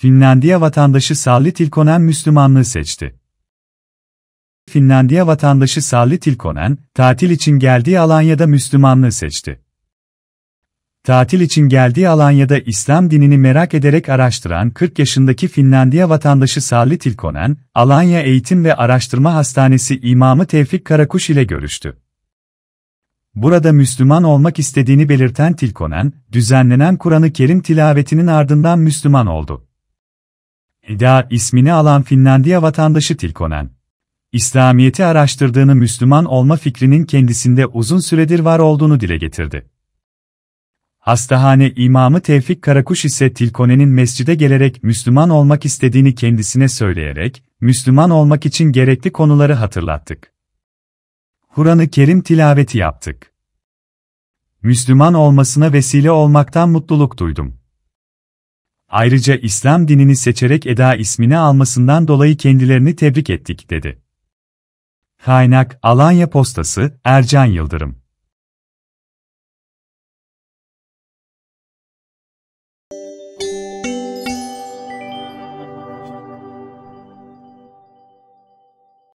Finlandiya vatandaşı Salli Tilkonen Müslümanlığı seçti. Finlandiya vatandaşı Salli Tilkonen, tatil için geldiği Alanya'da Müslümanlığı seçti. Tatil için geldiği Alanya'da İslam dinini merak ederek araştıran 40 yaşındaki Finlandiya vatandaşı Salli Tilkonen, Alanya Eğitim ve Araştırma Hastanesi imamı Tevfik Karakuş ile görüştü. Burada Müslüman olmak istediğini belirten Tilkonen, düzenlenen Kur'an-ı Kerim tilavetinin ardından Müslüman oldu. İda ismini alan Finlandiya vatandaşı Tilkonen, İslamiyet'i araştırdığını Müslüman olma fikrinin kendisinde uzun süredir var olduğunu dile getirdi. Hastahane imamı Tevfik Karakuş ise Tilkonen'in mescide gelerek Müslüman olmak istediğini kendisine söyleyerek, Müslüman olmak için gerekli konuları hatırlattık. Kur'an-ı Kerim tilaveti yaptık. Müslüman olmasına vesile olmaktan mutluluk duydum. Ayrıca İslam dinini seçerek Eda ismini almasından dolayı kendilerini tebrik ettik dedi. Kaynak Alanya Postası Ercan Yıldırım